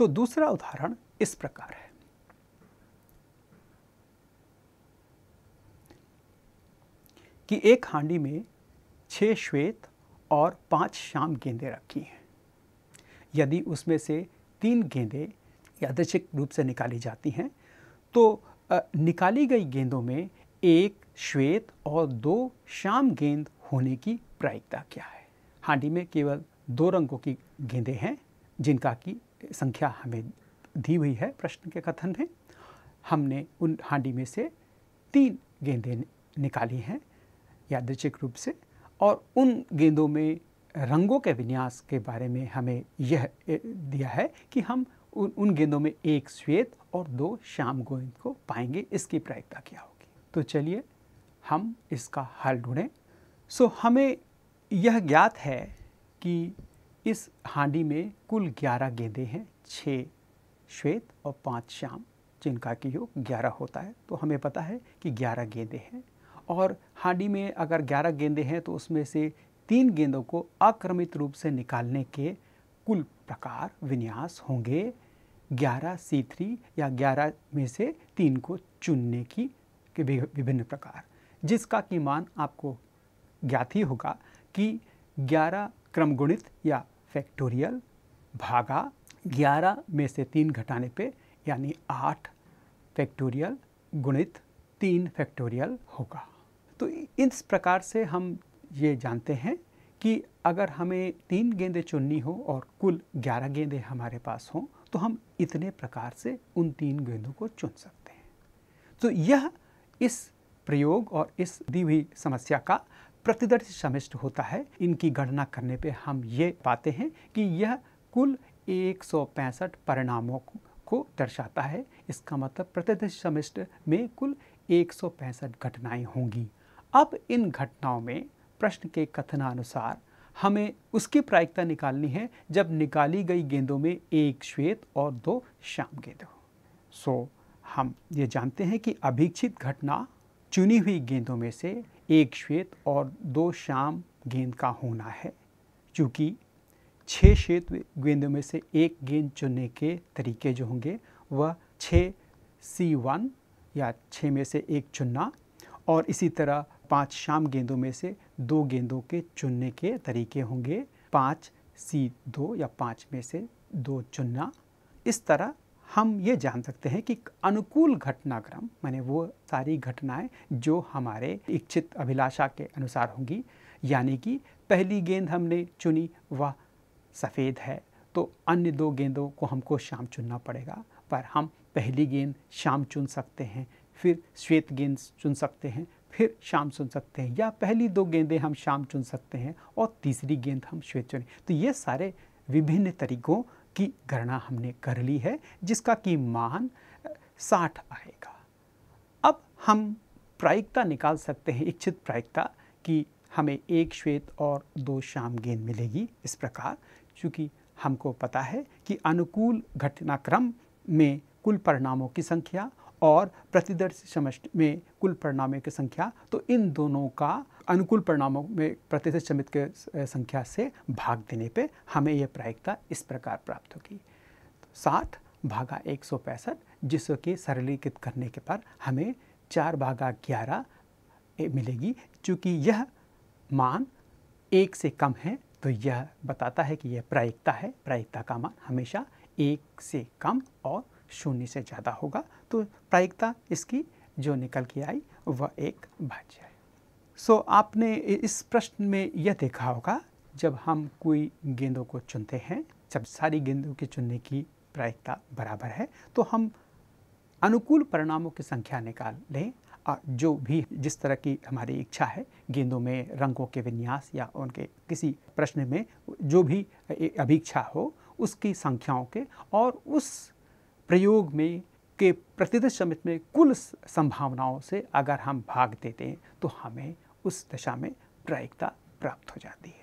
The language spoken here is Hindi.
तो दूसरा उदाहरण इस प्रकार है कि एक हांडी में छह श्वेत और पांच शाम गेंदे रखी हैं यदि उसमें से तीन गेंदे यादृशिक रूप से निकाली जाती हैं तो निकाली गई गेंदों में एक श्वेत और दो शाम गेंद होने की प्रायिकता क्या है हांडी में केवल दो रंगों की गेंदे हैं जिनका कि संख्या हमें दी हुई है प्रश्न के कथन में हमने उन हांडी में से तीन गेंदें निकाली हैं यादृचिक रूप से और उन गेंदों में रंगों के विन्यास के बारे में हमें यह दिया है कि हम उन उन गेंदों में एक श्वेत और दो श्याम गोविंद को पाएंगे इसकी प्रायिकता क्या होगी तो चलिए हम इसका हल ढूंढें सो हमें यह ज्ञात है कि इस हांडी में कुल ग्यारह गेंदे हैं छः श्वेत और पाँच श्याम जिनका कि योग ग्यारह होता है तो हमें पता है कि ग्यारह गेंदे हैं और हांडी में अगर ग्यारह गेंदे हैं तो उसमें से तीन गेंदों को आक्रमित रूप से निकालने के कुल प्रकार विन्यास होंगे ग्यारह सी थ्री या ग्यारह में से तीन को चुनने की के विभिन्न प्रकार जिसका कि मान आपको ज्ञात ही होगा कि ग्यारह क्रमगुणित या फैक्टोरियल भागा 11 में से तीन घटाने पे यानी 8 फैक्टोरियल गुणित तीन फैक्टोरियल होगा तो इस प्रकार से हम ये जानते हैं कि अगर हमें तीन गेंदें चुननी हो और कुल 11 गेंदें हमारे पास हों तो हम इतने प्रकार से उन तीन गेंदों को चुन सकते हैं तो यह इस प्रयोग और इस दी हुई समस्या का प्रतिदर्श समिष्ट होता है इनकी गणना करने पे हम ये पाते हैं कि यह कुल एक परिणामों को दर्शाता है इसका मतलब प्रतिदर्श समिष्ट में कुल एक घटनाएं होंगी अब इन घटनाओं में प्रश्न के कथनानुसार हमें उसकी प्रायिकता निकालनी है जब निकाली गई गेंदों में एक श्वेत और दो श्याम गेंद हो सो हम ये जानते हैं कि अभीक्षित घटना चुनी हुई गेंदों में से एक श्वेत और दो शाम गेंद का होना है क्योंकि छः श्वेत गेंदों में से एक गेंद चुनने के तरीके जो होंगे वह छः सी वन या छः में से एक चुनना और इसी तरह पांच शाम गेंदों में से दो गेंदों के चुनने के तरीके होंगे पाँच सी दो या पाँच में से दो चुनना इस तरह हम ये जान सकते हैं कि अनुकूल घटनाक्रम माने वो सारी घटनाएं जो हमारे इच्छित अभिलाषा के अनुसार होंगी यानी कि पहली गेंद हमने चुनी वह सफ़ेद है तो अन्य दो गेंदों को हमको शाम चुनना पड़ेगा पर हम पहली गेंद शाम चुन सकते हैं फिर श्वेत गेंद चुन सकते हैं फिर शाम चुन सकते हैं या पहली दो गेंदें हम शाम चुन सकते हैं और तीसरी गेंद हम श्वेत चुने तो ये सारे विभिन्न तरीकों की गणना हमने कर ली है जिसका कि मान साठ आएगा अब हम प्रायिकता निकाल सकते हैं इच्छित प्रायिकता कि हमें एक श्वेत और दो शाम गेंद मिलेगी इस प्रकार चूँकि हमको पता है कि अनुकूल घटनाक्रम में कुल परिणामों की संख्या और प्रतिदर्श समष्टि में कुल परिणामों की संख्या तो इन दोनों का अनुकूल परिणामों में प्रतिशत श्रमित के संख्या से भाग देने पे हमें यह प्रायिकता इस प्रकार प्राप्त होगी सात भागा एक सौ पैंसठ जिसको कि सरलीकृत करने के पर हमें चार भागा ग्यारह मिलेगी चूँकि यह मान एक से कम है तो यह बताता है कि यह प्रायिकता है प्रायिकता का मान हमेशा एक से कम और शून्य से ज़्यादा होगा तो प्रायिकता इसकी जो निकल के आई वह एक भाज्य है सो so, आपने इस प्रश्न में यह देखा होगा जब हम कोई गेंदों को चुनते हैं जब सारी गेंदों के चुनने की प्रायिकता बराबर है तो हम अनुकूल परिणामों की संख्या निकाल लें जो भी जिस तरह की हमारी इच्छा है गेंदों में रंगों के विन्यास या उनके किसी प्रश्न में जो भी अभीक्षा हो उसकी संख्याओं के और उस प्रयोग में के प्रतिदिन समित में कुल संभावनाओं से अगर हम भाग देते हैं तो हमें उस दशा में प्रायिकता प्राप्त हो जाती है